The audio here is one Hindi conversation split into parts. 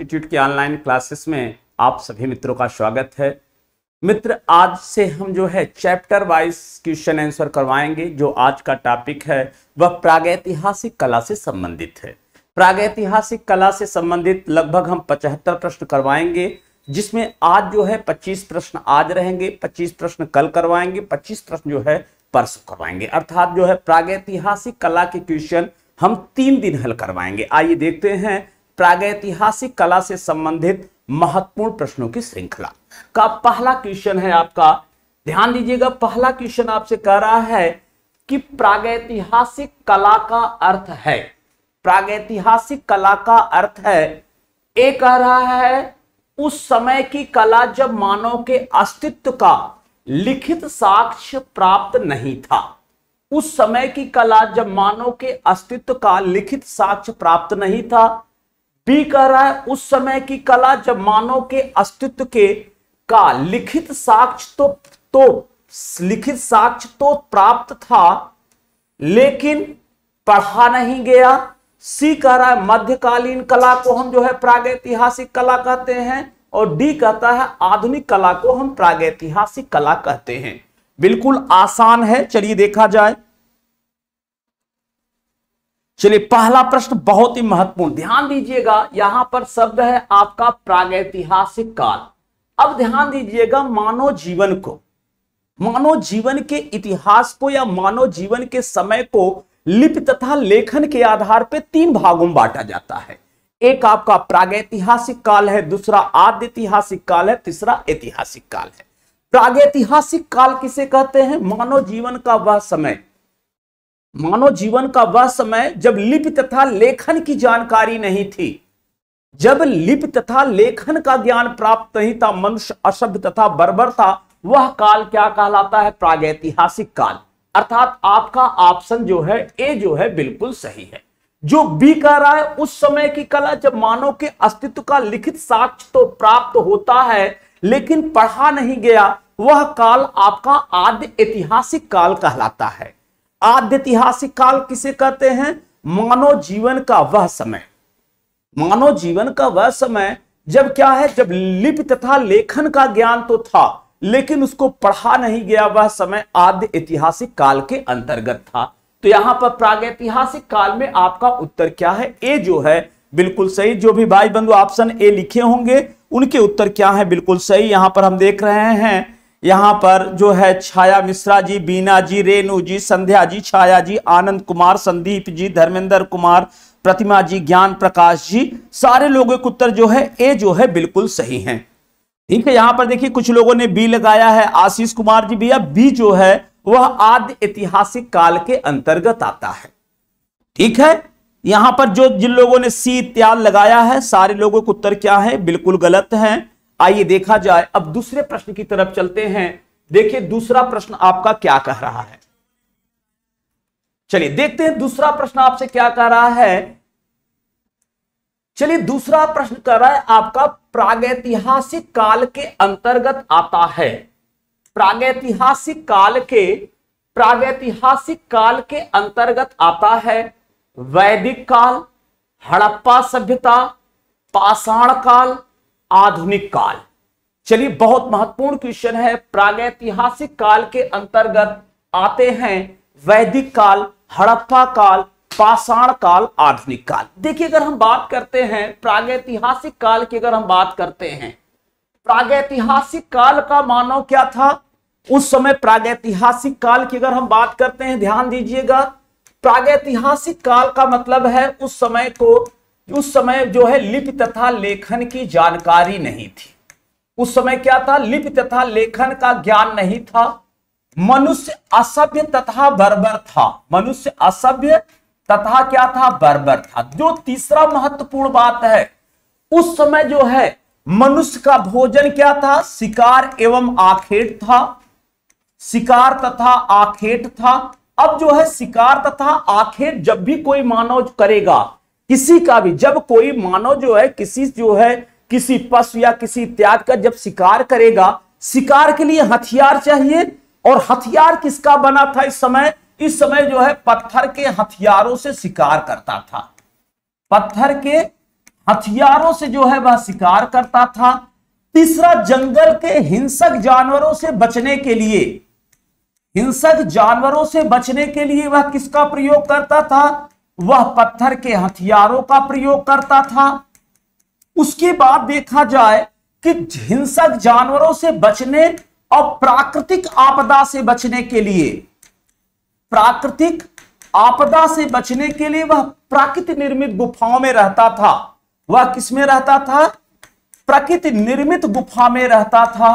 इंस्टीट्यूट की ऑनलाइन क्लासेस में आप सभी मित्रों का स्वागत है मित्र आज से हम जो है चैप्टर वाइज क्वेश्चन आंसर करवाएंगे जो आज का टॉपिक है वह प्रागैतिहासिक कला से संबंधित है प्रागैतिहासिक कला से संबंधित लगभग हम पचहत्तर प्रश्न करवाएंगे जिसमें आज जो है पच्चीस प्रश्न आज रहेंगे पच्चीस प्रश्न कल करवाएंगे पच्चीस प्रश्न जो है परसों करवाएंगे अर्थात जो है प्रागैतिहासिक कला के क्वेश्चन हम तीन दिन हल करवाएंगे आइए देखते हैं प्रागैतिहासिक कला से संबंधित महत्वपूर्ण प्रश्नों की श्रृंखला का पहला क्वेश्चन है आपका ध्यान दीजिएगा पहला क्वेश्चन आपसे कह रहा है कि प्रागैतिहासिक कला का अर्थ है प्रागैतिहासिक कला का अर्थ है ये कह रहा है उस समय की कला जब मानव के अस्तित्व का लिखित साक्ष्य प्राप्त नहीं था उस समय की कला जब मानव के अस्तित्व का लिखित साक्ष्य प्राप्त नहीं था पी कह रहा है उस समय की कला जब मानव के अस्तित्व के का लिखित साक्ष्य तो तो लिखित साक्ष्य तो प्राप्त था लेकिन पढ़ा नहीं गया सी कह रहा है मध्यकालीन कला को हम जो है प्रागैतिहासिक कला कहते हैं और डी कहता है आधुनिक कला को हम प्रागैतिहासिक कला कहते हैं बिल्कुल आसान है चलिए देखा जाए चलिए पहला प्रश्न बहुत ही महत्वपूर्ण ध्यान दीजिएगा यहां पर शब्द है आपका प्रागैतिहासिक काल अब ध्यान दीजिएगा मानव जीवन को मानव जीवन के इतिहास को या मानव जीवन के समय को लिपि तथा लेखन के आधार पर तीन भागों में बांटा जाता है एक आपका प्रागैतिहासिक काल है दूसरा आद्य ऐतिहासिक काल है तीसरा ऐतिहासिक काल है प्रागैतिहासिक काल किसे कहते हैं मानव जीवन का वह समय मानव जीवन का वह समय जब लिपि तथा लेखन की जानकारी नहीं थी जब लिप तथा लेखन का ज्ञान प्राप्त नहीं था मनुष्य असभ्य तथा बर्बर था वह काल क्या कहलाता है प्रागैतिहासिक काल अर्थात आपका ऑप्शन जो है ए जो है बिल्कुल सही है जो बी कह रहा है उस समय की कला जब मानव के अस्तित्व का लिखित साक्ष्य तो प्राप्त होता है लेकिन पढ़ा नहीं गया वह काल आपका आद्य ऐतिहासिक काल कहलाता है आद्यतिहासिक काल किसे कहते हैं मानव जीवन का वह समय मानव जीवन का वह समय जब क्या है जब लिपि तथा लेखन का ज्ञान तो था लेकिन उसको पढ़ा नहीं गया वह समय आद्य ऐतिहासिक काल के अंतर्गत था तो यहां पर प्रागैतिहासिक काल में आपका उत्तर क्या है ए जो है बिल्कुल सही जो भी भाई बंधु ऑप्शन ए लिखे होंगे उनके उत्तर क्या है बिल्कुल सही यहां पर हम देख रहे हैं यहां पर जो है छाया मिश्रा जी बीना जी रेणु जी संध्या जी छाया जी आनंद कुमार संदीप जी धर्मेंद्र कुमार प्रतिमा जी ज्ञान प्रकाश जी सारे लोगों के उत्तर जो है ए जो है बिल्कुल सही है ठीक है यहां पर देखिए कुछ लोगों ने बी लगाया है आशीष कुमार जी भैया बी जो है वह आद्य ऐतिहासिक काल के अंतर्गत आता है ठीक है यहां पर जो जिन लोगों ने सी त्याग लगाया है सारे लोगों के उत्तर क्या है बिल्कुल गलत है आइए देखा जाए अब दूसरे प्रश्न की तरफ चलते हैं देखिए दूसरा प्रश्न आपका क्या कह रहा है चलिए देखते हैं दूसरा प्रश्न आपसे क्या कह रहा है चलिए दूसरा प्रश्न कह रहा है आपका प्रागैतिहासिक काल के अंतर्गत आता है प्रागैतिहासिक काल के प्रागैतिहासिक काल के अंतर्गत आता है वैदिक काल हड़प्पा सभ्यता पाषाण काल आधुनिक काल चलिए बहुत महत्वपूर्ण क्वेश्चन है प्रागैतिहासिक काल के अंतर्गत आते हैं वैदिक काल हड़प्पा काल पाषाण काल आधुनिक काल देखिए अगर हम बात करते हैं प्रागैतिहासिक काल की अगर हम बात करते हैं प्रागैतिहासिक काल का मानव क्या था उस समय प्रागैतिहासिक काल की अगर हम बात करते हैं ध्यान दीजिएगा प्रागैतिहासिक काल का मतलब है उस समय को उस समय जो है लिपि तथा लेखन की जानकारी नहीं थी उस समय क्या था लिपि तथा लेखन का ज्ञान नहीं था मनुष्य असभ्य तथा बर्बर था मनुष्य असभ्य तथा क्या था बर्बर था जो तीसरा महत्वपूर्ण बात है उस समय जो है मनुष्य का भोजन क्या था शिकार एवं आखेट था शिकार तथा आखेट था अब जो है शिकार तथा आखेट जब भी कोई मानव करेगा किसी का भी जब कोई मानव जो है किसी जो है किसी पशु या किसी त्याग का जब शिकार करेगा शिकार के लिए हथियार चाहिए और हथियार किसका बना था इस समय इस समय जो है पत्थर के हथियारों से शिकार करता था पत्थर के हथियारों से जो है वह शिकार करता था तीसरा जंगल के हिंसक जानवरों से बचने के लिए हिंसक जानवरों से बचने के लिए वह किसका प्रयोग करता था वह पत्थर के हथियारों का प्रयोग करता था उसके बाद देखा जाए कि हिंसक जानवरों से बचने और प्राकृतिक आपदा से बचने के लिए प्राकृतिक आपदा से बचने के लिए वह प्राकृतिक निर्मित गुफाओं में रहता था वह किसमें रहता था प्रकृति निर्मित गुफा में रहता था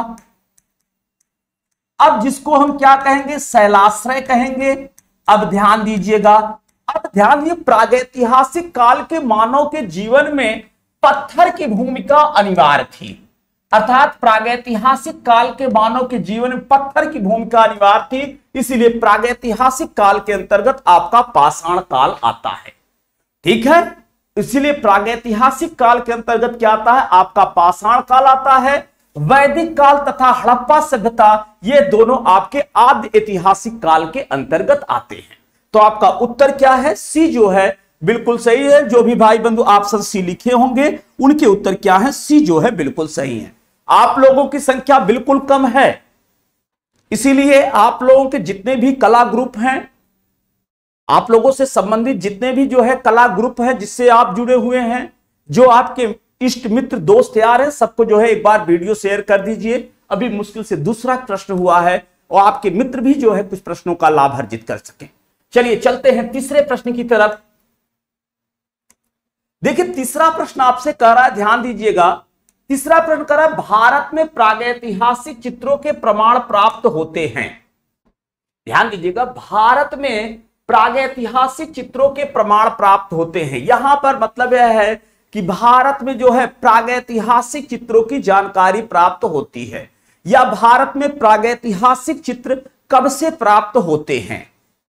अब जिसको हम क्या कहेंगे शैलाश्रय कहेंगे अब ध्यान दीजिएगा अब ध्यान दिए प्रागैतिहासिक काल के मानव के जीवन में पत्थर की भूमिका अनिवार्य थी अर्थात प्रागैतिहासिक काल के मानव के जीवन में पत्थर की भूमिका अनिवार्य थी इसीलिए प्रागैतिहासिक काल के अंतर्गत आपका पाषाण काल आता है ठीक है इसीलिए प्रागैतिहासिक काल के अंतर्गत क्या आता है आपका पाषाण काल आता है वैदिक काल तथा हड़प्पा सभ्यता ये दोनों आपके आद्य ऐतिहासिक काल के अंतर्गत आते हैं तो आपका उत्तर क्या है सी जो है बिल्कुल सही है जो भी भाई बंधु ऑप्शन सी लिखे होंगे उनके उत्तर क्या है सी जो है बिल्कुल सही है आप लोगों की संख्या बिल्कुल कम है इसीलिए आप लोगों के जितने भी कला ग्रुप हैं आप लोगों से संबंधित जितने भी जो है कला ग्रुप है जिससे आप जुड़े हुए हैं जो आपके इष्ट मित्र दोस्त यार हैं सबको जो है एक बार वीडियो शेयर कर दीजिए अभी मुश्किल से दूसरा प्रश्न हुआ है और आपके मित्र भी जो है कुछ प्रश्नों का लाभ अर्जित कर सकें चलिए चलते हैं तीसरे प्रश्न की तरफ देखिए तीसरा प्रश्न आपसे कह रहा है ध्यान दीजिएगा तीसरा प्रश्न कह रहा है भारत में प्रागैतिहासिक चित्रों के प्रमाण प्राप्त होते हैं ध्यान दीजिएगा भारत में प्रागैतिहासिक चित्रों के प्रमाण प्राप्त होते हैं यहां पर मतलब यह है कि भारत में जो है प्रागैतिहासिक चित्रों की जानकारी प्राप्त होती है या भारत में प्रागैतिहासिक चित्र कब से प्राप्त होते हैं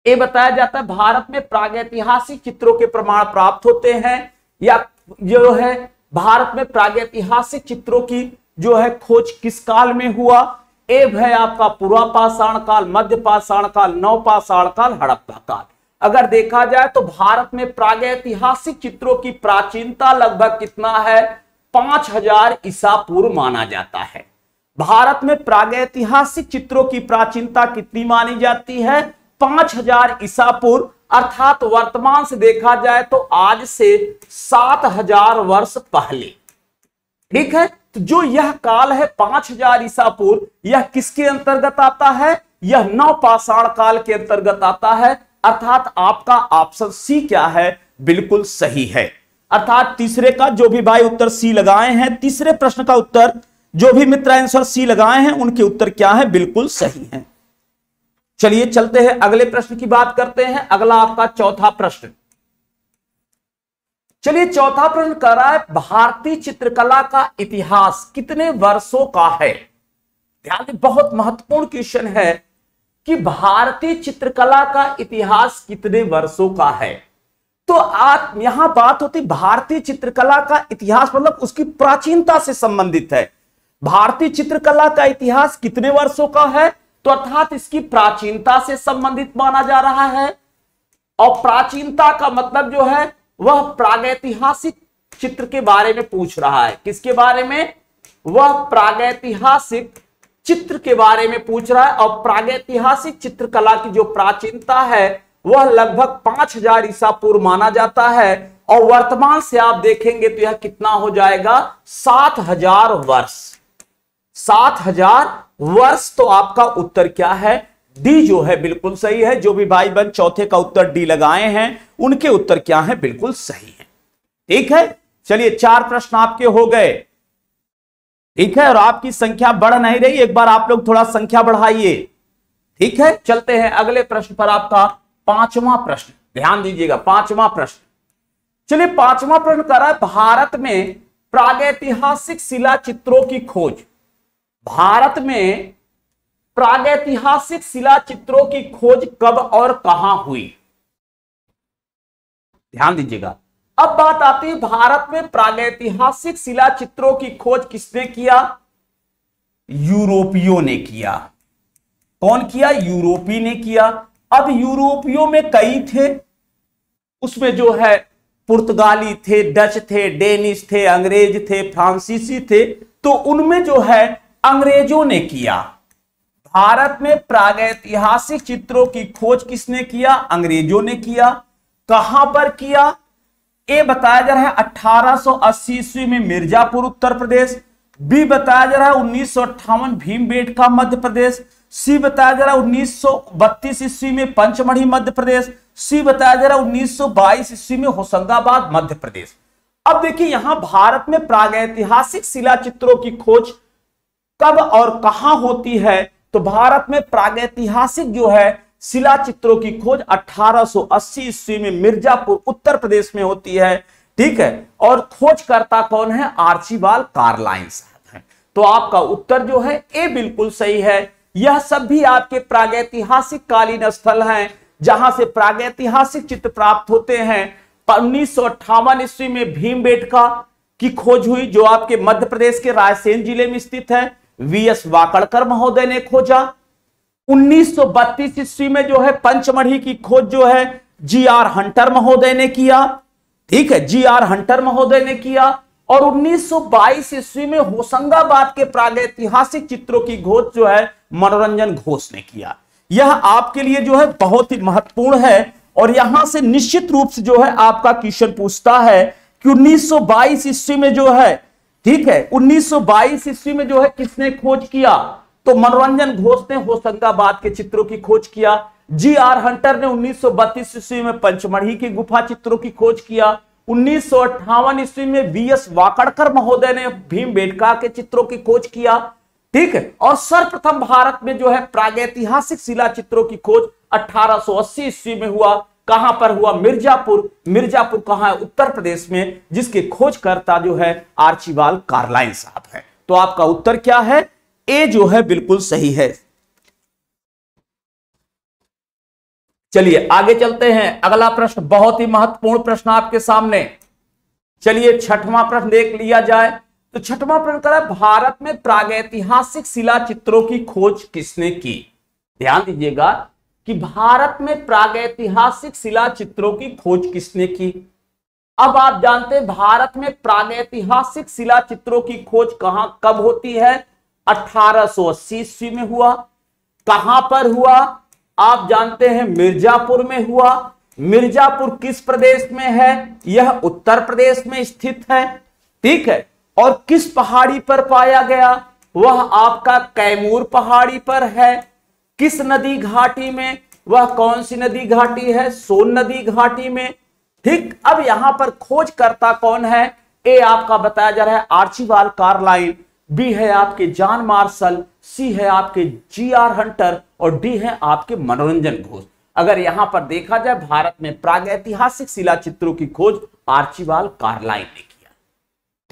ये बताया जाता है भारत में प्रागैतिहासिक चित्रों के प्रमाण प्राप्त होते हैं या जो है भारत में प्रागैतिहासिक चित्रों की जो है खोज किस काल में हुआ ए है आपका पूर्वा पाषाण काल मध्य पाषाण काल नव पाषाण काल हड़प्पा काल अगर देखा जाए तो भारत में प्रागैतिहासिक चित्रों की प्राचीनता लगभग कितना है पांच हजार ईसा पूर्व माना जाता है भारत में प्रागैतिहासिक चित्रों की प्राचीनता कितनी मानी जाती है पांच हजार ईसा पूर्व अर्थात वर्तमान से देखा जाए तो आज से सात हजार वर्ष पहले ठीक है तो जो यह काल है पांच हजार ईसा पूर्व यह किसके अंतर्गत आता है यह नौ पाषाण काल के अंतर्गत आता है अर्थात आपका ऑप्शन सी क्या है बिल्कुल सही है अर्थात तीसरे का जो भी भाई उत्तर सी लगाए हैं तीसरे प्रश्न का उत्तर जो भी मित्र आंसर सी लगाए हैं उनके उत्तर क्या है बिल्कुल सही है चलिए चलते हैं अगले प्रश्न की बात करते हैं अगला आपका चौथा प्रश्न चलिए चौथा प्रश्न कर रहा है भारतीय चित्रकला का इतिहास कितने वर्षों का है ध्यान बहुत महत्वपूर्ण क्वेश्चन है कि भारतीय चित्रकला का इतिहास कितने वर्षों का है तो आप यहां बात होती भारतीय चित्रकला का इतिहास मतलब उसकी प्राचीनता से संबंधित है भारतीय चित्रकला का इतिहास कितने वर्षों का है तो अर्थात इसकी प्राचीनता से संबंधित माना जा रहा है और प्राचीनता का मतलब जो है वह प्रागैतिहासिक चित्र के बारे में पूछ रहा है किसके बारे में वह प्रागैतिहासिक चित्र के बारे में पूछ रहा है और प्रागैतिहासिक चित्रकला की जो प्राचीनता है वह लगभग 5000 ईसा पूर्व माना जाता है और वर्तमान से आप देखेंगे तो यह कितना हो जाएगा 7000 वर्ष 7000 वर्ष तो आपका उत्तर क्या है डी जो है बिल्कुल सही है जो भी भाई बहन चौथे का उत्तर डी लगाए हैं उनके उत्तर क्या है बिल्कुल सही है ठीक है चलिए चार प्रश्न आपके हो गए ठीक है और आपकी संख्या बढ़ नहीं रही एक बार आप लोग थोड़ा संख्या बढ़ाइए ठीक है चलते हैं अगले प्रश्न पर आपका पांचवा प्रश्न ध्यान दीजिएगा पांचवा प्रश्न चलिए पांचवा प्रश्न कह रहा है भारत में प्रागैतिहासिक शिला चित्रों की खोज भारत में प्रागैतिहासिक शिला चित्रों की खोज कब और कहां हुई ध्यान दीजिएगा अब बात आती है भारत में प्रागैतिहासिक शिला चित्रों की खोज किसने किया यूरोपियों ने किया कौन किया यूरोपी ने किया अब यूरोपियों में कई थे उसमें जो है पुर्तगाली थे डच थे डेनिश थे अंग्रेज थे फ्रांसीसी थे तो उनमें जो है अंग्रेजों ने किया भारत में प्रागैतिहासिक चित्रों की खोज किसने किया अंग्रेजों ने किया कहां पर किया ए बताया जा रहा है 1880 ईस्वी में मिर्जापुर उत्तर प्रदेश बी बताया जा रहा है उन्नीस भीमबेट का मध्य प्रदेश सी बताया जा रहा है उन्नीस ईस्वी में पंचमढ़ी मध्य प्रदेश सी बताया जा रहा है 1922 ईस्वी में होशंगाबाद मध्य प्रदेश अब देखिए यहां भारत में प्रागैतिहासिक शिला चित्रों की खोज कब और कहां होती है तो भारत में प्रागैतिहासिक जो है शिला चित्रों की खोज 1880 ईस्वी में मिर्जापुर उत्तर प्रदेश में होती है ठीक है और खोजकर्ता कौन है आर्चीबाल कार्लाइन है तो आपका उत्तर जो है ए बिल्कुल सही है यह सब भी आपके प्रागैतिहासिक कालीन स्थल हैं जहां से प्रागैतिहासिक चित्र प्राप्त होते हैं उन्नीस ईस्वी में भीमबेटका की खोज हुई जो आपके मध्य प्रदेश के रायसेन जिले में स्थित है वीएस वाकड़कर महोदय ने खोजा 1932 ईस्वी में जो है पंचमढ़ी की खोज जो है जी आर हंटर महोदय ने किया ठीक है जी आर हंटर महोदय ने किया और 1922 ईस्वी में होशंगाबाद के प्रागैतिहासिक चित्रों की खोज जो है मनोरंजन घोष ने किया यह आपके लिए जो है बहुत ही महत्वपूर्ण है और यहां से निश्चित रूप से जो है आपका क्वेश्चन पूछता है कि 1922 ईस्वी में जो है ठीक है 1922 ईस्वी में जो है किसने खोज किया तो मनोरंजन घोष ने होशंगाबाद के चित्रों की खोज किया जी आर हंटर ने 1932 ईस्वी में पंचमढ़ी की गुफा चित्रों की खोज किया उन्नीस ईस्वी में वी एस वाकड़कर महोदय ने भीम बेटका के चित्रों की खोज किया ठीक है और सर्वप्रथम भारत में जो है प्रागैतिहासिक शिला चित्रों की खोज 1880 ईस्वी में हुआ कहां पर हुआ मिर्जापुर मिर्जापुर कहां है उत्तर प्रदेश में जिसके खोजकर्ता जो है आर्चीवाल कार्लाइन साहब है तो आपका उत्तर क्या है ए जो है बिल्कुल सही है चलिए आगे चलते हैं अगला प्रश्न बहुत ही महत्वपूर्ण प्रश्न आपके सामने चलिए छठवां प्रश्न देख लिया जाए तो छठवां प्रश्न कर भारत में प्रागैतिहासिक शिला चित्रों की खोज किसने की ध्यान दीजिएगा कि भारत में प्रागैतिहासिक शिला चित्रों की खोज किसने की अब आप जानते हैं भारत में प्रागैतिहासिक शिला चित्रों की खोज कहां कब होती है 1880 ईस्वी में हुआ कहां पर हुआ आप जानते हैं मिर्जापुर में हुआ मिर्जापुर किस प्रदेश में है यह उत्तर प्रदेश में स्थित है ठीक है और किस पहाड़ी पर पाया गया वह आपका कैमूर पहाड़ी पर है किस नदी घाटी में वह कौन सी नदी घाटी है सोन नदी घाटी में ठीक अब यहां पर खोजकर्ता कौन है ए आपका बताया जा रहा है आर्चीवाल कार्लाइन बी है आपके जॉन मार्शल सी है आपके जी आर हंटर और डी है आपके मनोरंजन घोष अगर यहां पर देखा जाए भारत में प्रागैतिहासिक शिला चित्रों की खोज आर्चीवाल कार्लाइन ने किया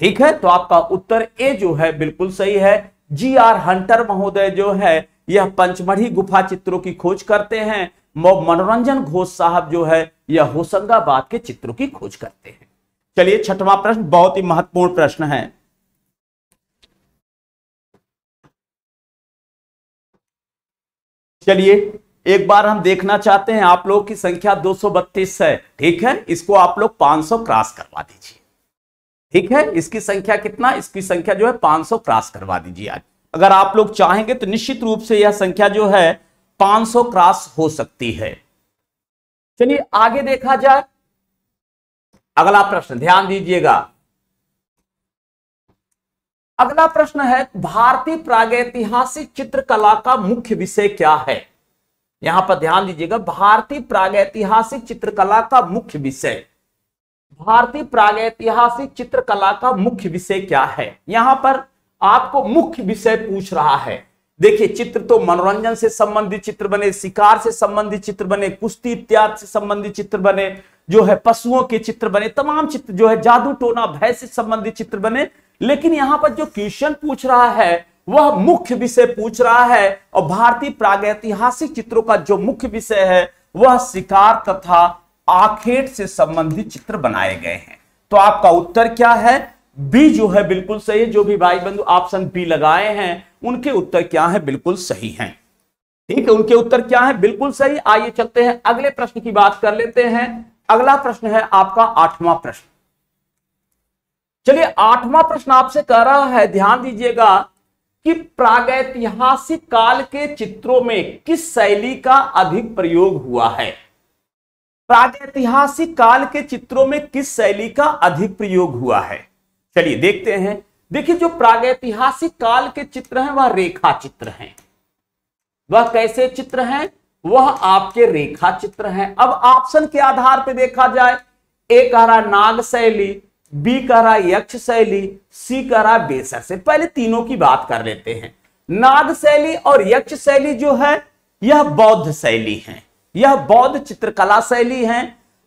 ठीक है तो आपका उत्तर ए जो है बिल्कुल सही है जी आर हंटर महोदय जो है यह पंचमढ़ी गुफा चित्रों की खोज करते हैं मनोरंजन घोष साहब जो है यह होशंगाबाद के चित्रों की खोज करते हैं चलिए छठवां प्रश्न बहुत ही महत्वपूर्ण प्रश्न है चलिए एक बार हम देखना चाहते हैं आप लोगों की संख्या 232 है ठीक है इसको आप लोग 500 क्रॉस करवा दीजिए ठीक है इसकी संख्या कितना इसकी संख्या जो है 500 क्रॉस करवा दीजिए आज अगर आप लोग चाहेंगे तो निश्चित रूप से यह संख्या जो है 500 क्रॉस हो सकती है चलिए आगे देखा जाए अगला प्रश्न ध्यान दीजिएगा अगला प्रश्न है भारतीय प्रागैतिहासिक चित्रकला का मुख्य विषय क्या है यहां पर ध्यान दीजिएगा भारतीय प्रागैतिहासिक चित्रकला का मुख्य विषय भारतीय प्रागैतिहासिक चित्रकला का मुख्य विषय क्या है यहां पर आपको मुख्य विषय पूछ रहा है देखिए चित्र तो मनोरंजन से संबंधित चित्र बने शिकार से संबंधित चित्र बने कुश्ती इत्यादि से संबंधित चित्र बने जो है पशुओं के चित्र बने तमाम चित्र जो है जादू टोना भय से संबंधित चित्र बने लेकिन यहां पर जो क्वेश्चन पूछ रहा है वह मुख्य विषय पूछ रहा है और भारतीय प्रागैतिहासिक चित्रों का जो मुख्य विषय है वह शिकार तथा आखेट से संबंधित चित्र बनाए गए हैं तो आपका उत्तर क्या है बी जो है बिल्कुल सही है जो भी भाई बंधु ऑप्शन बी लगाए हैं उनके उत्तर क्या है बिल्कुल सही है ठीक है उनके उत्तर क्या है बिल्कुल सही आइए चलते हैं अगले प्रश्न की बात कर लेते हैं अगला प्रश्न है आपका आठवां प्रश्न चलिए आठवां प्रश्न आपसे कह रहा है ध्यान दीजिएगा कि प्रागैतिहासिक काल के चित्रों में किस शैली का अधिक प्रयोग हुआ है प्रागैतिहासिक काल के चित्रों में किस शैली का अधिक प्रयोग हुआ है चलिए देखते हैं देखिए जो प्रागैतिहासिक काल के चित्र हैं वह रेखा चित्र हैं वह कैसे चित्र हैं वह आपके रेखा चित्र हैं अब ऑप्शन के आधार पर देखा जाए ए कह रहा नाग शैली बी कह रहा यक्ष शैली सी कह रहा बेसर से पहले तीनों की बात कर लेते हैं नाग शैली और यक्ष शैली जो है यह बौद्ध शैली है यह बौद्ध चित्रकला शैली है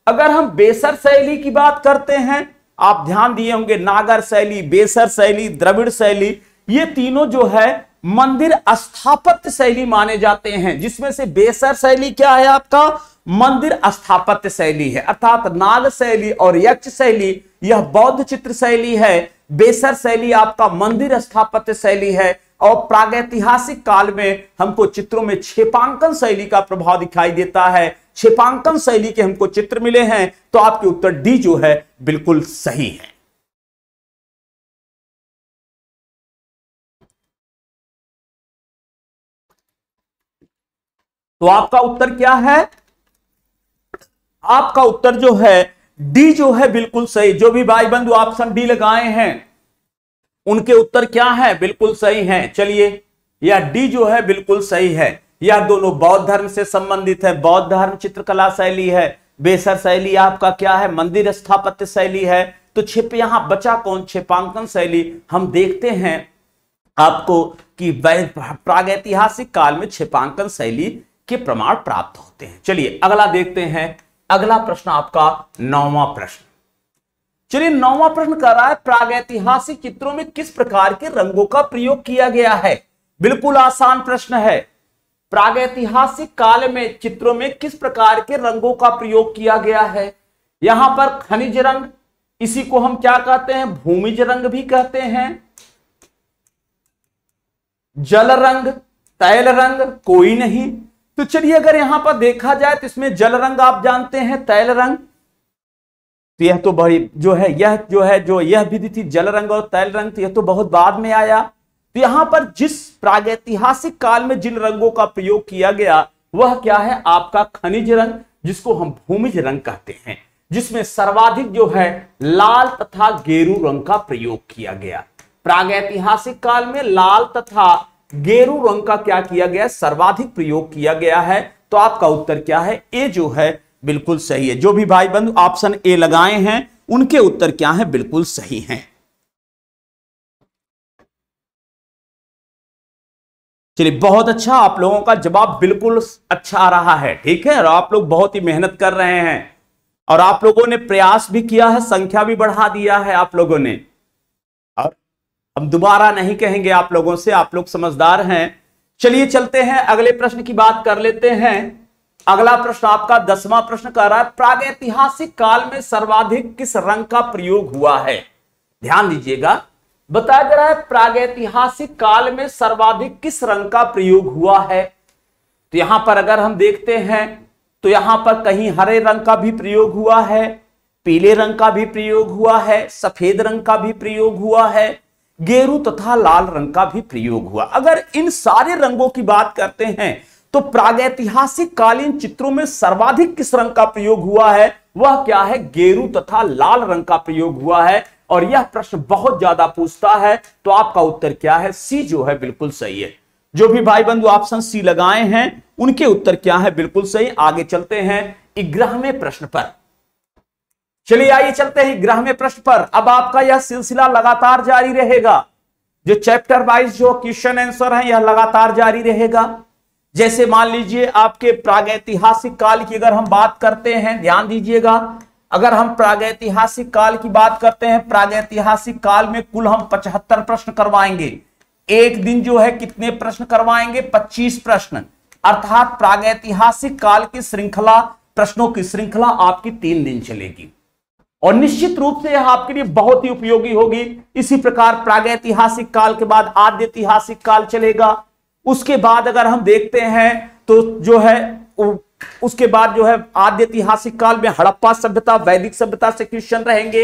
अगर हम बेसर शैली की बात करते हैं आप ध्यान दिए होंगे नागर शैली बेसर शैली द्रविड़ शैली ये तीनों जो है मंदिर स्थापत्य शैली माने जाते हैं जिसमें से बेसर शैली क्या है आपका मंदिर स्थापत्य शैली है अर्थात नाग शैली और यक्ष शैली यह बौद्ध चित्र शैली है बेसर शैली आपका मंदिर स्थापत्य शैली है और प्रागैतिहासिक काल में हमको चित्रों में छेपांकन शैली का प्रभाव दिखाई देता है छेपांकन शैली के हमको चित्र मिले हैं तो आपके उत्तर डी जो है बिल्कुल सही है तो आपका उत्तर क्या है आपका उत्तर जो है डी जो है बिल्कुल सही जो भी भाई बंधु ऑप्शन डी लगाए हैं उनके उत्तर क्या है बिल्कुल सही है चलिए या डी जो है बिल्कुल सही है यह दोनों बौद्ध धर्म से संबंधित है बौद्ध धर्म चित्रकला शैली है बेसर शैली आपका क्या है मंदिर स्थापत्य शैली है तो छिप यहां बचा कौन छिपांकन शैली हम देखते हैं आपको कि प्रागैतिहासिक काल में छिपांकन शैली के प्रमाण प्राप्त होते हैं चलिए अगला देखते हैं अगला प्रश्न आपका नौवा प्रश्न चलिए नौवा प्रश्न कर रहा है प्रागैतिहासिक चित्रों में किस प्रकार के रंगों का प्रयोग किया गया है बिल्कुल आसान प्रश्न है प्रागैतिहासिक काल में चित्रों में किस प्रकार के रंगों का प्रयोग किया गया है यहां पर खनिज रंग इसी को हम क्या कहते हैं भूमिज रंग भी कहते हैं जल रंग तैल रंग कोई नहीं तो चलिए अगर यहां पर देखा जाए तो इसमें जल रंग आप जानते हैं तैल रंग तो यह तो बड़ी जो है यह जो है जो यह विधि थी जल रंग और तैल रंग तो यह तो बहुत बाद में आया तो यहां पर जिस प्रागैतिहासिक काल में जिन रंगों का प्रयोग किया गया वह क्या है आपका खनिज रंग जिसको हम भूमिज रंग कहते हैं जिसमें सर्वाधिक जो है लाल तथा गेरू रंग का प्रयोग किया गया प्रागैतिहासिक काल में लाल तथा गेरू रंग का क्या किया गया सर्वाधिक प्रयोग किया गया है तो आपका उत्तर क्या है ए जो है बिल्कुल सही है जो भी भाई बंधु ऑप्शन ए लगाए हैं उनके उत्तर क्या है बिल्कुल सही हैं चलिए बहुत अच्छा आप लोगों का जवाब बिल्कुल अच्छा आ रहा है ठीक है और आप लोग बहुत ही मेहनत कर रहे हैं और आप लोगों ने प्रयास भी किया है संख्या भी बढ़ा दिया है आप लोगों ने और हम दोबारा नहीं कहेंगे आप लोगों से आप लोग समझदार हैं चलिए चलते हैं अगले प्रश्न की बात कर लेते हैं अगला प्रश्न आपका दसवां प्रश्न कह रहा है प्रागैतिहासिक काल में सर्वाधिक किस रंग का प्रयोग हुआ है ध्यान दीजिएगा बताया जा रहा है प्रागैतिहासिक काल में सर्वाधिक किस रंग का प्रयोग हुआ है तो यहां पर अगर हम देखते हैं तो यहां पर कहीं हरे रंग का भी प्रयोग हुआ है पीले रंग का भी प्रयोग हुआ है सफेद रंग का भी प्रयोग हुआ है गेरू तथा लाल रंग का भी प्रयोग हुआ अगर इन सारे रंगों की बात करते हैं तो प्रागैतिहासिक कालीन चित्रों में सर्वाधिक किस रंग का प्रयोग हुआ है वह क्या है गेरू तथा लाल रंग का प्रयोग हुआ है और यह प्रश्न बहुत ज्यादा पूछता है तो आपका उत्तर क्या है सी जो है बिल्कुल सही है जो भी भाई बंधु ऑप्शन सी लगाए हैं उनके उत्तर क्या है बिल्कुल सही आगे चलते हैं में प्रश्न पर चलिए आइए चलते हैं ग्रह में प्रश्न पर अब आपका यह सिलसिला लगातार जारी रहेगा जो चैप्टर वाइज जो क्वेश्चन आंसर है यह लगातार जारी रहेगा जैसे मान लीजिए आपके प्रागैतिहासिक काल की अगर हम बात करते हैं ध्यान दीजिएगा अगर हम प्रागैतिहासिक काल की बात करते हैं प्रागैतिहासिक काल में कुल हम पचहत्तर प्रश्न करवाएंगे एक दिन जो है कितने प्रश्न करवाएंगे 25 प्रश्न अर्थात प्रागैतिहासिक काल की श्रृंखला प्रश्नों की श्रृंखला आपकी तीन दिन चलेगी और निश्चित रूप से यह आपके लिए बहुत ही उपयोगी होगी इसी प्रकार प्रागैतिहासिक काल के बाद आद्यतिहासिक काल चलेगा उसके बाद अगर हम देखते हैं तो जो है उसके बाद जो है आद्य ऐतिहासिक काल में हड़प्पा सभ्यता वैदिक सभ्यता से क्रिश्चियन रहेंगे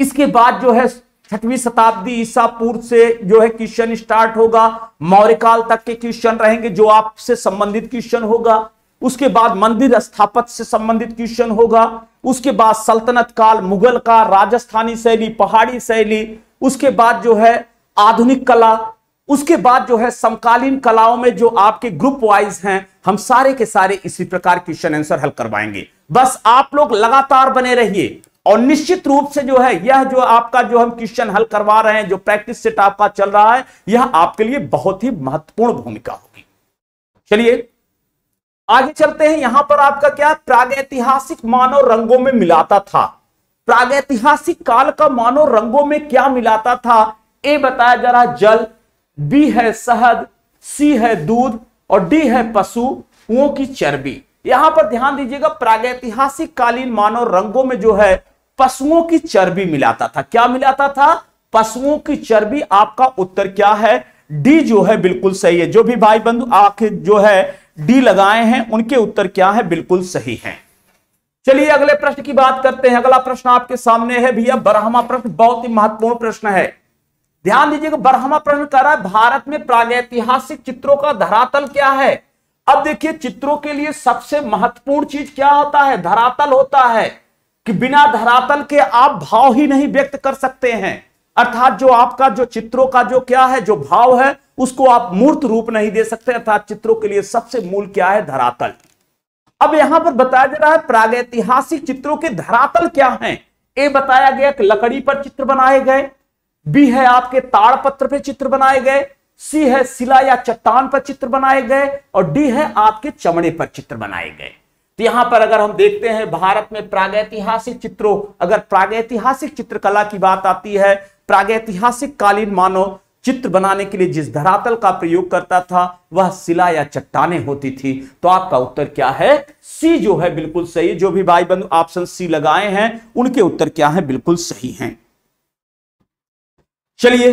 इसके बाद जो है छठवीं शताब्दी ईसा पूर्व से जो है क्रिश्चियन स्टार्ट होगा मौर्य काल तक के क्रिश्चियन रहेंगे जो आपसे संबंधित क्रिश्चियन होगा उसके बाद मंदिर स्थापत्य से संबंधित क्वेश्चन होगा उसके बाद सल्तनत काल मुगल का राजस्थानी शैली पहाड़ी शैली उसके बाद जो है आधुनिक कला उसके बाद जो है समकालीन कलाओं में जो आपके ग्रुप वाइज हैं हम सारे के सारे इसी प्रकार क्वेश्चन आंसर हल करवाएंगे बस आप लोग लगातार बने रहिए और निश्चित रूप से जो है यह जो आपका जो हम क्वेश्चन हल करवा रहे हैं जो प्रैक्टिस सेट आपका चल रहा है यह आपके लिए बहुत ही महत्वपूर्ण भूमिका होगी चलिए आगे चलते हैं यहां पर आपका क्या प्रागैतिहासिक मानव रंगों में मिलाता था प्रागैतिहासिक काल का मानव रंगों में क्या मिलाता था ए बताया जा रहा जल बी है शहद सी है दूध और डी है पशुओं की चर्बी यहां पर ध्यान दीजिएगा प्रागैतिहासिक कालीन मानव रंगों में जो है पशुओं की चर्बी मिलाता था क्या मिलाता था पशुओं की चर्बी आपका उत्तर क्या है डी जो है बिल्कुल सही है जो भी भाई बंधु आखिर जो है डी लगाए हैं उनके उत्तर क्या है बिल्कुल सही है चलिए अगले प्रश्न की बात करते हैं अगला प्रश्न आपके सामने है भैया बरहमा प्रश्न बहुत ही महत्वपूर्ण प्रश्न है ध्यान दीजिएगा बरहमा प्रश्न कर रहा है भारत में प्रागैतिहासिक चित्रों का धरातल क्या है अब देखिए चित्रों के लिए सबसे महत्वपूर्ण चीज क्या होता है धरातल होता है कि बिना धरातल के आप भाव ही नहीं व्यक्त कर सकते हैं अर्थात जो आपका जो चित्रों का जो क्या है जो भाव है उसको आप मूर्त रूप नहीं दे सकते अर्थात चित्रों के लिए सबसे मूल क्या है धरातल अब यहां पर बताया जा रहा है प्रागैतिहासिक चित्रों के धरातल क्या है ये बताया गया कि लकड़ी पर चित्र बनाए गए बी है आपके ताड़पत्र पे चित्र बनाए गए सी है शिला या चट्टान पर चित्र बनाए गए और डी है आपके चमड़े पर चित्र बनाए गए तो यहां पर अगर हम देखते हैं भारत में प्रागैतिहासिक चित्रों अगर प्रागैतिहासिक चित्रकला की बात आती है प्रागैतिहासिक कालीन मानव चित्र बनाने के लिए जिस धरातल का प्रयोग करता था वह शिला या चट्टाने होती थी तो आपका उत्तर क्या है सी जो है बिल्कुल सही जो भी भाई बंधु ऑप्शन सी लगाए हैं उनके उत्तर क्या है बिल्कुल सही हैं चलिए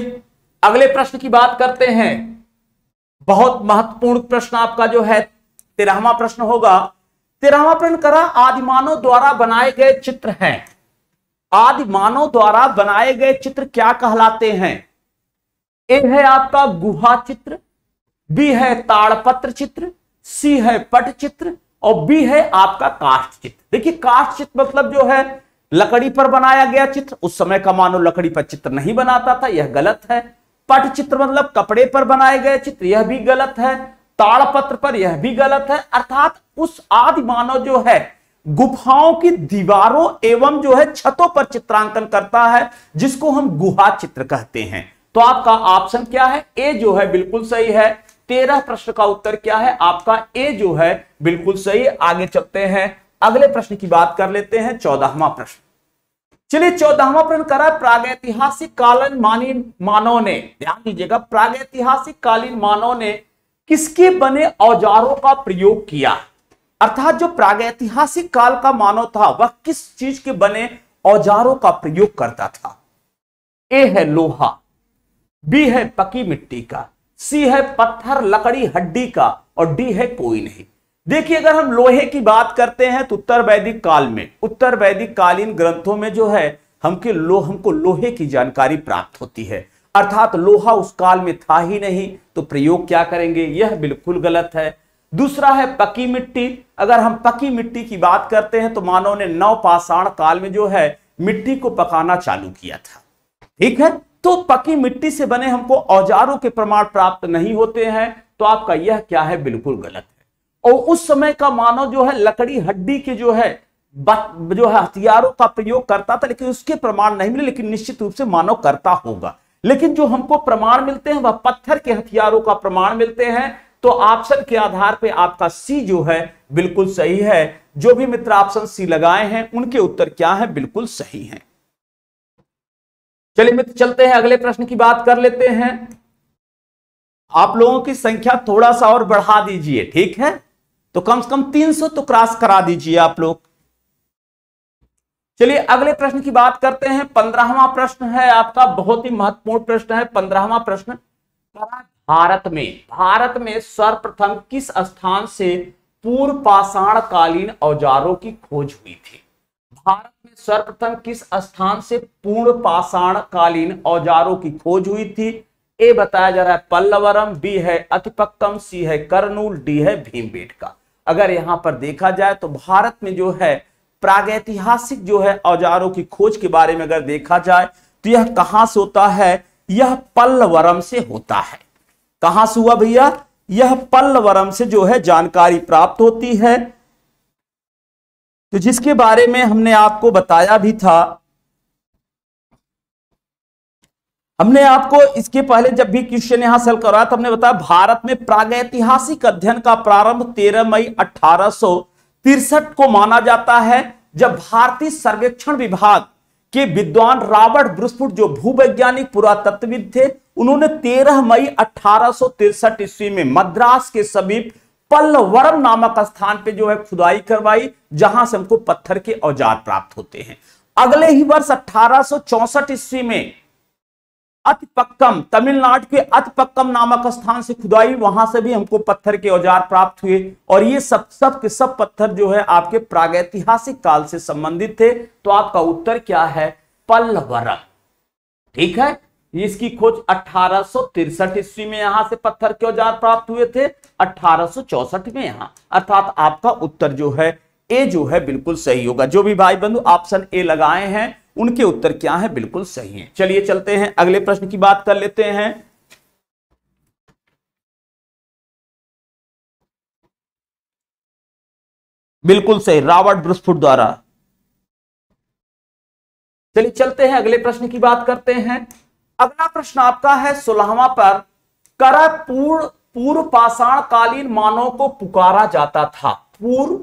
अगले प्रश्न की बात करते हैं बहुत महत्वपूर्ण प्रश्न आपका जो है तेरहवा प्रश्न होगा तेरहवा प्रश्न करा आदिमानव द्वारा बनाए गए चित्र हैं आदिमानव द्वारा बनाए गए चित्र क्या कहलाते हैं ए है आपका गुहा चित्र बी है ताड़पत्र चित्र सी है पट चित्र और बी है आपका काष्ठ चित्र देखिए काष्ठ चित्र मतलब जो है लकड़ी पर बनाया गया चित्र उस समय का मानो लकड़ी पर चित्र नहीं बनाता था यह गलत है पट चित्र मतलब कपड़े पर बनाए गए चित्र यह भी गलत है ताड़पत्र पर यह भी गलत है अर्थात उस आदि मानव जो है गुफाओं की दीवारों एवं जो है छतों पर चित्रांकन करता है जिसको हम गुहा चित्र कहते हैं तो आपका ऑप्शन क्या है ए जो है बिल्कुल सही है तेरह प्रश्न का उत्तर क्या है आपका ए जो है बिल्कुल सही आगे चलते हैं अगले प्रश्न की बात कर लेते हैं चौदाहवा प्रश्न चलिए चौदहवा प्रश्न करा प्रागैतिहासिक कालीन मानी मानव ने ध्यान दीजिएगा प्रागैतिहासिक कालीन मानव ने किसके बने औजारों का प्रयोग किया अर्थात जो प्रागैतिहासिक काल का मानव था वह किस चीज के बने औजारों का प्रयोग करता था ए है लोहा बी है पकी मिट्टी का सी है पत्थर लकड़ी हड्डी का और डी है कोई नहीं देखिए अगर हम लोहे की बात करते हैं तो उत्तर वैदिक काल में उत्तर वैदिक कालीन ग्रंथों में जो है हमके लो हमको लोहे की जानकारी प्राप्त होती है अर्थात लोहा उस काल में था ही नहीं तो प्रयोग क्या करेंगे यह बिल्कुल गलत है दूसरा है पकी मिट्टी अगर हम पकी मिट्टी की बात करते हैं तो मानव ने नव पाषाण काल में जो है मिट्टी को पकाना चालू किया था ठीक है तो पकी मिट्टी से बने हमको औजारों के प्रमाण प्राप्त नहीं होते हैं तो आपका यह क्या है बिल्कुल गलत और उस समय का मानव जो है लकड़ी हड्डी के जो है जो है हथियारों का प्रयोग करता था लेकिन उसके प्रमाण नहीं मिले लेकिन निश्चित रूप से मानव करता होगा लेकिन जो हमको प्रमाण मिलते हैं वह पत्थर के हथियारों का प्रमाण मिलते हैं तो ऑप्शन के आधार पे आपका सी जो है बिल्कुल सही है जो भी मित्र ऑप्शन सी लगाए हैं उनके उत्तर क्या है बिल्कुल सही है चलिए मित्र चलते हैं अगले प्रश्न की बात कर लेते हैं आप लोगों की संख्या थोड़ा सा और बढ़ा दीजिए ठीक है तो कम से कम 300 तो क्रॉस करा दीजिए आप लोग चलिए अगले प्रश्न की बात करते हैं पंद्रहवा प्रश्न है आपका बहुत ही महत्वपूर्ण प्रश्न है पंद्रहवा प्रश्न भारत में भारत में सर्वप्रथम किस स्थान से पूर्व पाषाण कालीन औजारों की खोज हुई थी भारत में सर्वप्रथम किस स्थान से पूर्ण पाषाण कालीन औजारों की खोज हुई थी ए बताया जा रहा है पल्लवरम बी है अतिपक्कम सी है कर्नूल डी है भीमबेटका अगर यहां पर देखा जाए तो भारत में जो है प्रागैतिहासिक जो है औजारों की खोज के बारे में अगर देखा जाए तो यह कहां से होता है यह पल्लवरम से होता है कहां से हुआ भैया यह पल्लवरम से जो है जानकारी प्राप्त होती है तो जिसके बारे में हमने आपको बताया भी था हमने आपको इसके पहले जब भी क्वेश्चन यहां सेल करवाया तो हमने बताया भारत में प्रागैतिहासिक अध्ययन का प्रारंभ 13 मई अठारह को माना जाता है जब भारतीय सर्वेक्षण विभाग के विद्वान रॉबर्ट ब्रुस्फुट जो भूवैज्ञानिक पुरातत्वविद थे उन्होंने 13 मई अठारह ईस्वी में मद्रास के समीप पल्लवरम नामक स्थान पे जो है खुदाई करवाई जहां से हमको पत्थर के औजार प्राप्त होते हैं अगले ही वर्ष अठारह ईस्वी में अतपक्कम तमिलनाडु के अतपक्कम नामक स्थान से खुदाई वहां से भी हमको पत्थर के औजार प्राप्त हुए और ये सब सब के सब पत्थर जो है आपके प्रागैतिहासिक काल से संबंधित थे तो आपका उत्तर क्या है पल्लवरम ठीक है इसकी खोज अठारह ईस्वी में यहां से पत्थर के औजार प्राप्त हुए थे अठारह में यहां अर्थात आपका उत्तर जो है ए जो है बिल्कुल सही होगा जो भी भाई बंधु ऑप्शन ए लगाए हैं उनके उत्तर क्या है बिल्कुल सही है चलिए चलते हैं अगले प्रश्न की बात कर लेते हैं बिल्कुल सही रॉबर्ट ब्रुसफुट द्वारा चलिए चलते हैं अगले प्रश्न की बात करते हैं अगला प्रश्न आपका है सोलहवा पर कर पूर्व पाषाण कालीन मानव को पुकारा जाता था पूर्व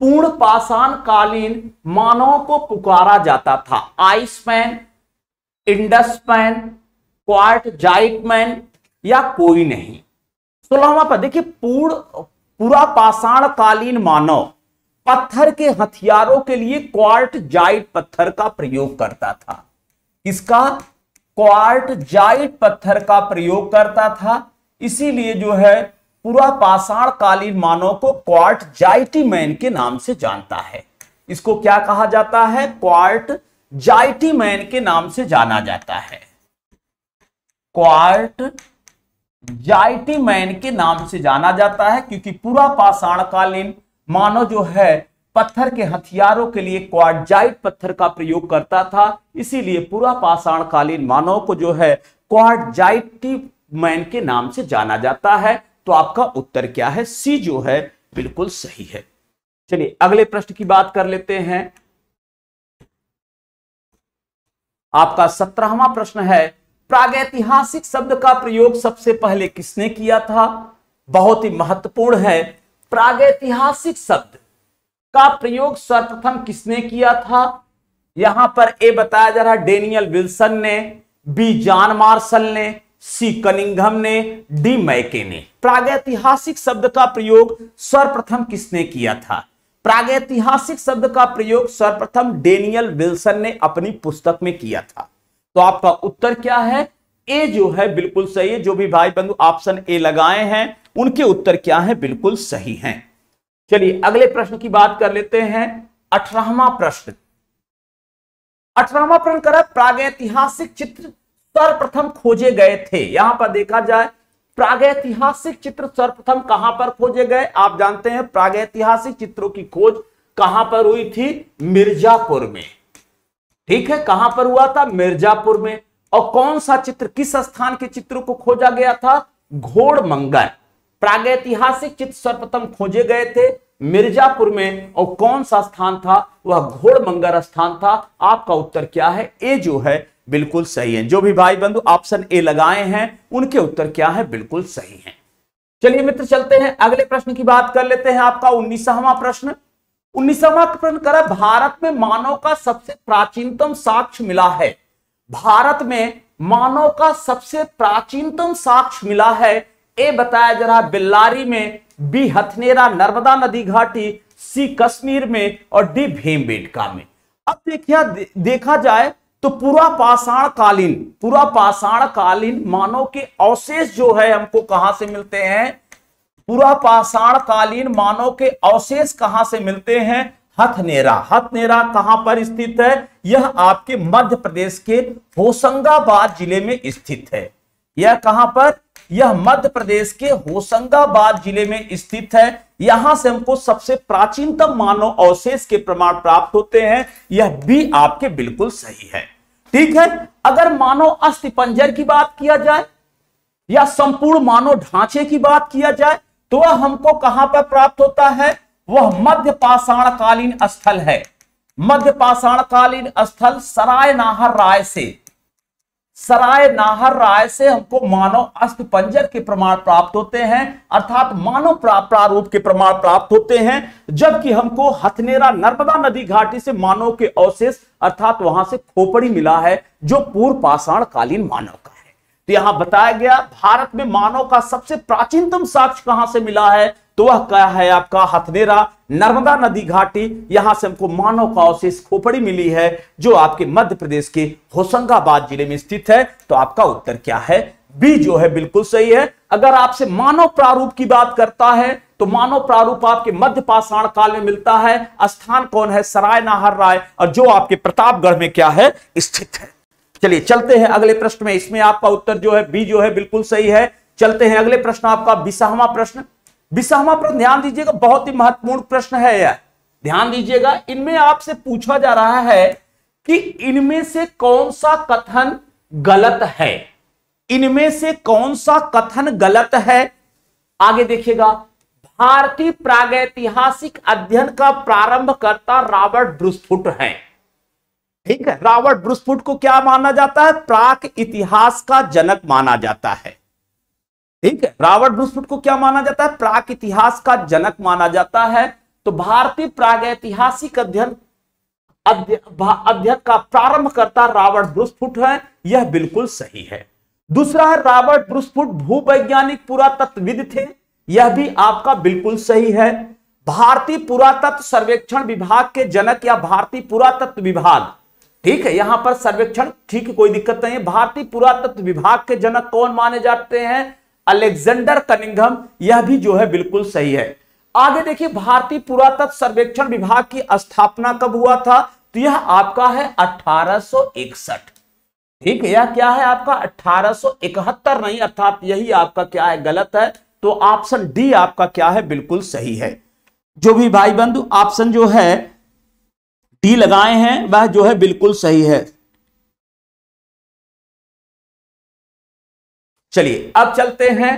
पूर्ण पाषाण कालीन मानव को पुकारा जाता था आइसमैन इंडसमैन क्वार्ट जाइटमैन या कोई नहीं सोलहवा पद देखिए पूर्ण पूरा पाषाण कालीन मानव पत्थर के हथियारों के लिए क्वार्ट जाइट पत्थर का प्रयोग करता था इसका क्वार्ट जाइट पत्थर का प्रयोग करता था इसीलिए जो है पुरापाषाण कालीन मानव को क्वार्ट जाइटीमैन के नाम से जानता है इसको क्या कहा जाता है क्वार्ट मैन के नाम से जाना जाता है क्वार्ट मैन के नाम से जाना जाता है क्योंकि पूरा पाषाण कालीन मानव जो है पत्थर के हथियारों के लिए क्वार्टजाइट पत्थर का प्रयोग करता था इसीलिए पूरा पाषाण कालीन मानव को जो है क्वार्टजाइटी मैन के नाम से जाना जाता है तो आपका उत्तर क्या है सी जो है बिल्कुल सही है चलिए अगले प्रश्न की बात कर लेते हैं आपका सत्रहवा प्रश्न है प्रागैतिहासिक शब्द का प्रयोग सबसे पहले किसने किया था बहुत ही महत्वपूर्ण है प्रागैतिहासिक शब्द का प्रयोग सर्वप्रथम किसने किया था यहां पर ए बताया जा रहा है डेनियल विल्सन ने बी जॉन मार्शल ने सी कनिंगम ने डी मैके ने प्रागैतिहासिक शब्द का प्रयोग सर्वप्रथम किसने किया था प्रागैतिहासिक शब्द का प्रयोग सर्वप्रथम डेनियल विल्सन ने अपनी पुस्तक में किया था तो आपका उत्तर क्या है ए जो है बिल्कुल सही है जो भी भाई बंधु ऑप्शन ए लगाए हैं उनके उत्तर क्या है बिल्कुल सही हैं चलिए अगले प्रश्न की बात कर लेते हैं अठारहवा प्रश्न अठारहवा प्रश्न करा प्रागैतिहासिक चित्र सर्वप्रथम खोजे गए थे यहां पर देखा जाए प्रागैतिहासिक चित्र सर्वप्रथम कहां पर खोजे गए आप जानते हैं प्रागैतिहासिक चित्रों की खोज कहां पर हुई थी मिर्जापुर में ठीक है कहां पर हुआ था मिर्जापुर में और कौन सा चित्र किस स्थान के चित्रों को खोजा गया था घोड़ मंगल प्रागैतिहासिक चित्र सर्वप्रथम खोजे गए थे मिर्जापुर में और कौन सा स्थान था वह घोड़मंगर स्थान था आपका उत्तर क्या है ए जो है बिल्कुल सही है जो भी भाई बंधु ऑप्शन ए लगाए हैं उनके उत्तर क्या है बिल्कुल सही है चलिए मित्र चलते हैं अगले प्रश्न की बात कर लेते हैं आपका उन्नीसवा प्रश्न उन्नीसवा प्रश्न करा भारत में मानव का सबसे प्राचीनतम साक्ष्य मिला है भारत में मानव का सबसे प्राचीनतम साक्ष्य मिला है ए बताया जा रहा बिल्लारी में बी हथनेरा नर्मदा नदी घाटी सी कश्मीर में और डी भीम में अब देखिए देखा जाए तो पूरा पाषाण कालीन पूरा पाषाण कालीन मानव के अवशेष जो है हमको कहां से मिलते हैं पूरा पाषाण कालीन मानव के अवशेष कहां से मिलते हैं हथनेरा हथनेरा कहां पर स्थित है यह आपके मध्य प्रदेश के होशंगाबाद जिले में स्थित है यह कहां पर यह मध्य प्रदेश के होशंगाबाद जिले में स्थित है यहां से हमको सबसे प्राचीनतम मानव अवशेष के प्रमाण प्राप्त होते हैं यह भी आपके बिल्कुल सही है ठीक है अगर मानव अस्थि पंजर की बात किया जाए या संपूर्ण मानव ढांचे की बात किया जाए तो वह हमको कहां पर प्राप्त होता है वह मध्य पाषाणकालीन स्थल है मध्य पाषाणकालीन स्थल सराय नाहर राय से सराय नाहर राय से हमको मानव अस्त पंजर के प्रमाण प्राप्त होते हैं अर्थात मानव प्रारूप के प्रमाण प्राप्त होते हैं जबकि हमको हथनेरा नर्मदा नदी घाटी से मानव के अवशेष अर्थात वहां से खोपड़ी मिला है जो पूर्व पाषाण कालीन मानव का है तो यहां बताया गया भारत में मानव का सबसे प्राचीनतम साक्ष्य कहां से मिला है तो वह क्या है आपका हथनेरा नर्मदा नदी घाटी यहां से हमको मानव का अवशेष खोपड़ी मिली है जो आपके मध्य प्रदेश के होशंगाबाद जिले में स्थित है तो आपका उत्तर क्या है बी जो है बिल्कुल सही है अगर आपसे मानव प्रारूप की बात करता है तो मानव प्रारूप आपके मध्य पाषाण काल में मिलता है स्थान कौन है सराय नाहर राय और जो आपके प्रतापगढ़ में क्या है स्थित है चलिए चलते हैं अगले प्रश्न में इसमें आपका उत्तर जो है बी जो है बिल्कुल सही है चलते हैं अगले प्रश्न आपका बीसावा प्रश्न विषहमा पर ध्यान दीजिएगा बहुत ही महत्वपूर्ण प्रश्न है यह ध्यान दीजिएगा इनमें आपसे पूछा जा रहा है कि इनमें से कौन सा कथन गलत है इनमें से कौन सा कथन गलत है आगे देखिएगा भारतीय प्रागैतिहासिक अध्ययन का प्रारंभ करता रॉबर्ट ब्रुस्फुट है ठीक है रॉबर्ट ब्रुस्फुट को क्या माना जाता है प्राक इतिहास का जनक माना जाता है ठीक है रावण ब्रुस्फुट को क्या माना जाता है प्राग इतिहास का जनक माना जाता है तो भारतीय प्राग ऐतिहासिक अध्ययन अध्ययन का प्रारंभ करता रावण ब्रूसफुट है यह बिल्कुल सही है दूसरा है रॉबर्ट ब्रुस्फुट भूवैज्ञानिक पुरातत्वविद थे यह भी आपका बिल्कुल सही है भारतीय पुरातत्व सर्वेक्षण विभाग के जनक या भारतीय पुरातत्व विभाग ठीक है यहां पर सर्वेक्षण ठीक कोई दिक्कत नहीं है भारतीय पुरातत्व विभाग के जनक कौन माने जाते हैं अलेक्जेंडर कनिंगम यह भी जो है बिल्कुल सही है आगे देखिए भारतीय पुरातत्व सर्वेक्षण विभाग की स्थापना कब हुआ था तो यह आपका है 1861 ठीक है यह क्या है आपका 1871 नहीं अर्थात यही आपका क्या है गलत है तो ऑप्शन डी आपका क्या है बिल्कुल सही है जो भी भाई बंधु ऑप्शन जो है डी लगाए हैं वह जो है बिल्कुल सही है चलिए अब चलते हैं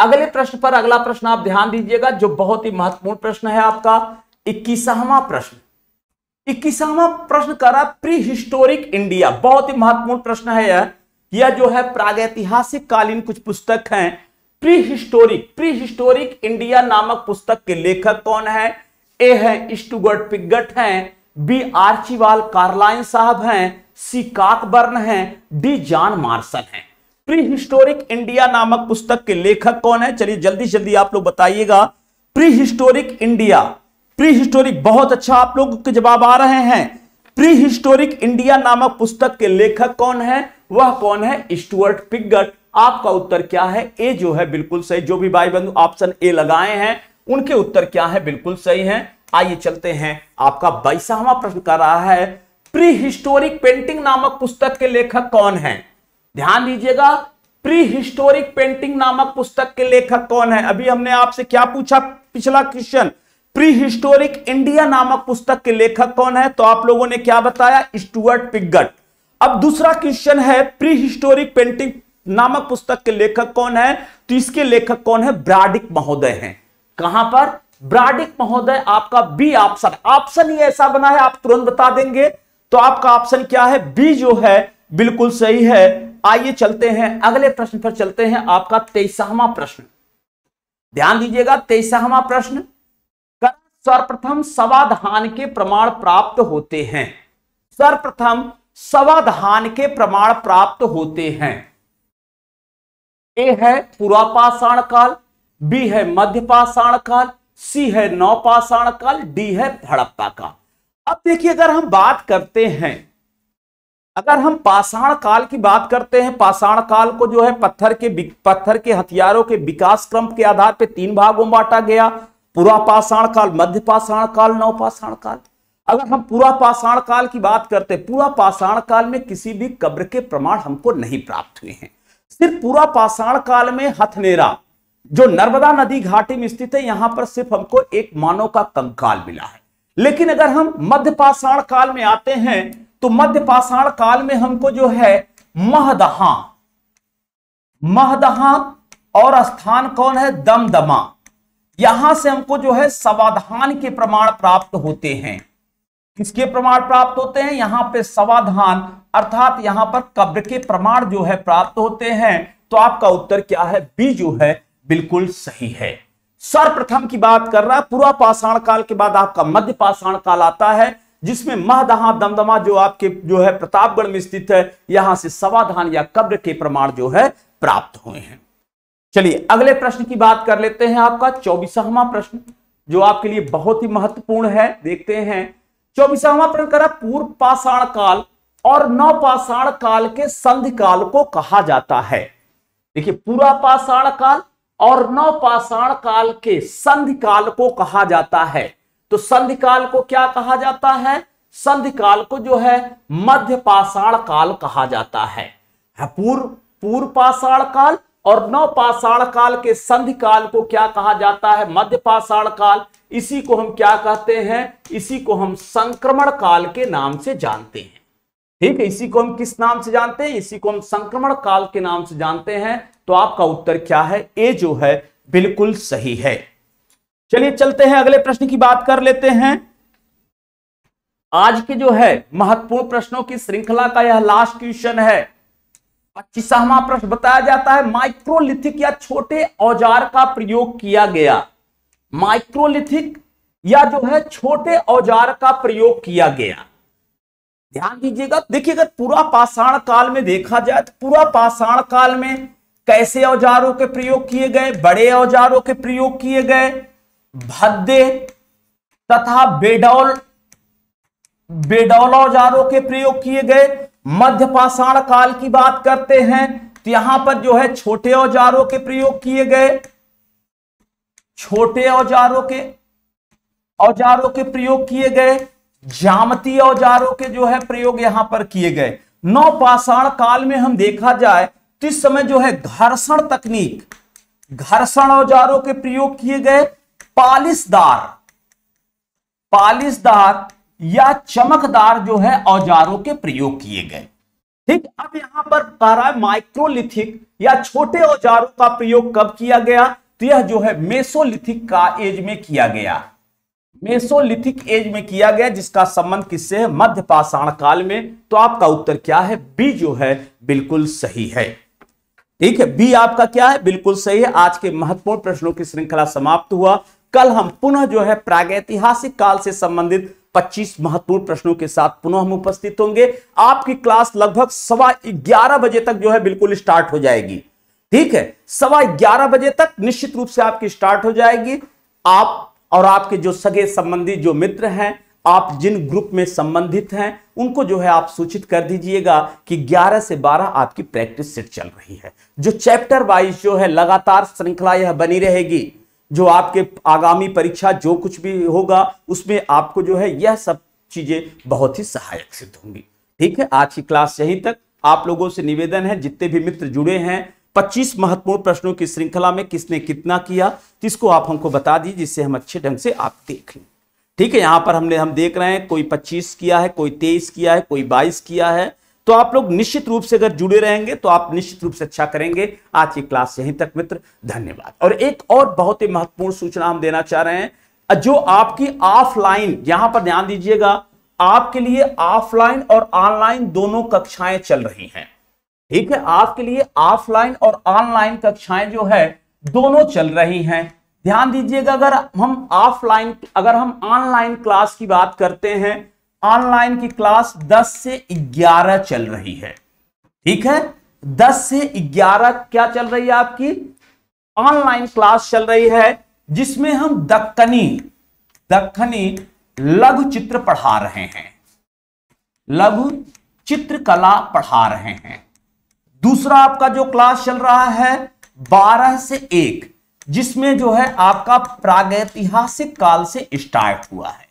अगले प्रश्न पर अगला प्रश्न आप ध्यान दीजिएगा जो बहुत ही महत्वपूर्ण प्रश्न है आपका इक्कीसवा प्रश्न इक्कीसवा प्रश्न कर रहा प्री हिस्टोरिक इंडिया बहुत ही महत्वपूर्ण प्रश्न है यह यह जो है प्रागैतिहासिक कालीन कुछ पुस्तक हैं prehistoric prehistoric India नामक पुस्तक के लेखक कौन है ए है स्टूगर्ट पिगट हैं बी आर्चीवाल कार्लाइन साहब हैं सी काकबर्न हैं डी जॉन मार्सन हैं प्री हिस्टोरिक इंडिया नामक पुस्तक के लेखक कौन है चलिए जल्दी जल्दी आप लोग बताइएगा prehistoric India prehistoric बहुत अच्छा आप लोग के जवाब आ रहे हैं प्री हिस्टोरिक इंडिया नामक पुस्तक के लेखक कौन है वह कौन है स्टुअर्ट पिगट आपका उत्तर क्या है ए जो है बिल्कुल सही जो भी भाई बंधु ऑप्शन ए लगाए हैं उनके उत्तर क्या है बिल्कुल सही है आइए चलते हैं आपका बाईसवा प्रश्न कर रहा है प्री हिस्टोरिक पेंटिंग नामक पुस्तक के लेखक कौन है ध्यान दीजिएगा प्री हिस्टोरिक पेंटिंग नामक पुस्तक के लेखक कौन है अभी हमने आपसे क्या पूछा पिछला क्वेश्चन प्री हिस्टोरिक इंडिया नामक पुस्तक के लेखक कौन है तो आप लोगों ने क्या बताया स्टुअर्ट पिगट अब दूसरा क्वेश्चन है प्री हिस्टोरिक पेंटिंग नामक पुस्तक के लेखक कौन है तो इसके लेखक कौन है ब्राडिक महोदय हैं कहां पर ब्राडिक महोदय आपका बी ऑप्शन ऑप्शन ही ऐसा बना है आप तुरंत बता देंगे तो आपका ऑप्शन क्या है बी जो है बिल्कुल सही है आइए चलते हैं अगले प्रश्न पर चलते हैं आपका तेईसवा प्रश्न ध्यान दीजिएगा तेईसवा प्रश्न सर्वप्रथम सवाधान के प्रमाण प्राप्त होते हैं सर्वप्रथम सवाधान के प्रमाण प्राप्त होते हैं ए है पुरापाषाण काल बी है मध्य पाषाण काल सी है नौपाषाण काल डी है हड़प्पा काल अब देखिए अगर हम बात करते हैं अगर हम पाषाण काल की बात करते हैं पाषाण काल को जो है पत्थर के पत्थर के हथियारों के विकास क्रम के आधार पर तीन भागों में बांटा गया पूरा पाषाण काल मध्य पाषाण काल नव पाषाण काल अगर हम पूरा पाषाण काल की बात करते हैं पूरा पाषाण काल में किसी भी कब्र के प्रमाण हमको नहीं प्राप्त हुए हैं सिर्फ पूरा पाषाण काल में हथनेरा जो नर्मदा नदी घाटी में स्थित है यहां पर सिर्फ हमको एक मानव का कंकाल मिला है लेकिन अगर हम मध्य पाषाण काल में आते हैं तो मध्य पाषाण काल में हमको जो है महदहा महदहा और स्थान कौन है दमदमा यहां से हमको जो है सवाधान के प्रमाण प्राप्त होते हैं किसके प्रमाण प्राप्त होते हैं यहां पे सवाधान अर्थात यहां पर कब्र के प्रमाण जो है प्राप्त होते हैं तो आपका उत्तर क्या है बी जो है बिल्कुल सही है सर्वप्रथम की बात कर रहा है पूरा पाषाण काल के बाद आपका मध्य पाषाण काल आता है जिसमें महदहा दमदमा जो आपके जो है प्रतापगढ़ में स्थित है यहां से सवाधान या कब्र के प्रमाण जो है प्राप्त हुए हैं चलिए अगले प्रश्न की बात कर लेते हैं आपका चौबीसवा प्रश्न जो आपके लिए बहुत ही महत्वपूर्ण है देखते हैं चौबीसवा प्रश्न करा पूर्व पाषाण काल और नवपाषाण काल के संधि काल को कहा जाता है देखिए पूरा पाषाण काल और नवपाषाण काल के संधि काल को कहा जाता है तो संधि काल को क्या कहा जाता है संधि काल को जो है मध्य पाषाण काल कहा जाता है पूर्व पूर्व पाषाण काल और नव पाषाण काल के संधि काल को क्या कहा जाता है मध्य पाषाण काल इसी को हम क्या कहते हैं इसी को हम संक्रमण काल के नाम से जानते हैं ठीक है इसी को हम किस नाम से जानते हैं इसी को हम संक्रमण काल के नाम से जानते हैं तो आपका उत्तर क्या है ए जो है बिल्कुल सही है चलिए चलते हैं अगले प्रश्न की बात कर लेते हैं आज के जो है महत्वपूर्ण प्रश्नों की श्रृंखला का यह लास्ट क्वेश्चन है पच्चीसवा प्रश्न बताया जाता है माइक्रोलिथिक या छोटे औजार का प्रयोग किया गया माइक्रोलिथिक या जो है छोटे औजार का प्रयोग किया गया ध्यान दीजिएगा देखिए अगर पूरा पाषाण काल में देखा जाए तो पूरा पाषाण काल में कैसे औजारों के प्रयोग किए गए बड़े औजारों के प्रयोग किए गए भद्दे तथा बेडौल बेडौलौजारों के प्रयोग किए गए मध्य पाषाण काल की बात करते हैं तो यहां पर जो है छोटे औजारों के प्रयोग किए गए छोटे औजारों के औजारों के प्रयोग किए गए जामती औजारों के जो है प्रयोग यहां पर किए गए नौपाषाण काल में हम देखा जाए तो इस समय जो है घर्षण तकनीक घर्षण औजारों के प्रयोग किए गए पालिसदार पालिसदार या चमकदार जो है औजारों के प्रयोग किए गए ठीक अब यहां पर कह रहा है माइक्रोलिथिक या छोटे औजारों का प्रयोग कब किया गया तो यह जो है मेसोलिथिक का एज में किया गया मेसोलिथिक एज में किया गया जिसका संबंध किससे है मध्य पाषाण काल में तो आपका उत्तर क्या है बी जो है बिल्कुल सही है ठीक है बी आपका क्या है बिल्कुल सही है आज के महत्वपूर्ण प्रश्नों की श्रृंखला समाप्त हुआ कल हम पुनः जो है प्रागैतिहासिक काल से संबंधित 25 महत्वपूर्ण प्रश्नों के साथ पुनः हम उपस्थित होंगे आपकी क्लास लगभग सवा ग्यारह बजे तक जो है बिल्कुल स्टार्ट हो जाएगी ठीक है सवा ग्यारह बजे तक निश्चित रूप से आपकी स्टार्ट हो जाएगी आप और आपके जो सगे संबंधी जो मित्र हैं आप जिन ग्रुप में संबंधित हैं उनको जो है आप सूचित कर दीजिएगा कि 11 से 12 आपकी प्रैक्टिस सेट चल रही है जो चैप्टर वाइज जो है लगातार श्रृंखला यह बनी रहेगी जो आपके आगामी परीक्षा जो कुछ भी होगा उसमें आपको जो है यह सब चीजें बहुत ही सहायक सिद्ध होंगी ठीक है आज की क्लास यहीं तक आप लोगों से निवेदन है जितने भी मित्र जुड़े हैं 25 महत्वपूर्ण प्रश्नों की श्रृंखला में किसने कितना किया जिसको आप हमको बता दीजिए जिससे हम अच्छे ढंग से आप देख लें ठीक है यहाँ पर हमने हम देख रहे हैं कोई 25 किया है कोई 23 किया है कोई 22 किया है तो आप लोग निश्चित रूप से अगर जुड़े रहेंगे तो आप निश्चित रूप से अच्छा करेंगे आज की क्लास यहीं तक मित्र धन्यवाद और एक और बहुत ही महत्वपूर्ण सूचना हम देना चाह रहे हैं जो आपकी ऑफलाइन यहां पर ध्यान दीजिएगा आपके लिए ऑफलाइन और ऑनलाइन दोनों कक्षाएं चल रही हैं ठीक है आपके लिए ऑफलाइन और ऑनलाइन कक्षाएं जो है दोनों चल रही हैं ध्यान दीजिएगा अगर हम ऑफलाइन अगर हम ऑनलाइन क्लास की बात करते हैं ऑनलाइन की क्लास 10 से 11 चल रही है ठीक है 10 से 11 क्या चल रही है आपकी ऑनलाइन क्लास चल रही है जिसमें हम दक्कनी दक्कनी लघु चित्र पढ़ा रहे हैं लघु चित्रकला पढ़ा रहे हैं दूसरा आपका जो क्लास चल रहा है 12 से 1 जिसमें जो है आपका प्रागैतिहासिक काल से स्टार्ट हुआ है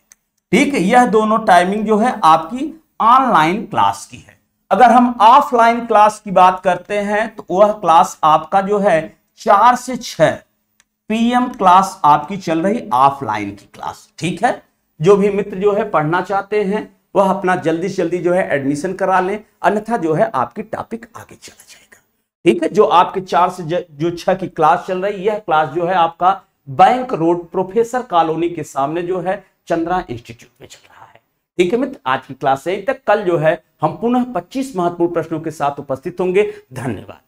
ठीक है यह दोनों टाइमिंग जो है आपकी ऑनलाइन क्लास की है अगर हम ऑफलाइन क्लास की बात करते हैं तो वह क्लास आपका जो है चार से छह पीएम क्लास आपकी चल रही ऑफलाइन की क्लास ठीक है जो भी मित्र जो है पढ़ना चाहते हैं वह अपना जल्दी से जल्दी जो है एडमिशन करा लें अन्यथा जो है आपकी टॉपिक आगे चला जाएगा ठीक है जो आपके चार से जो छह की क्लास चल रही है यह क्लास जो है आपका बैंक रोड प्रोफेसर कॉलोनी के सामने जो है चंद्रा इंस्टीट्यूट में चल रहा है ठीक है मित्र आज की क्लास से तक कल जो है हम पुनः 25 महत्वपूर्ण प्रश्नों के साथ उपस्थित होंगे धन्यवाद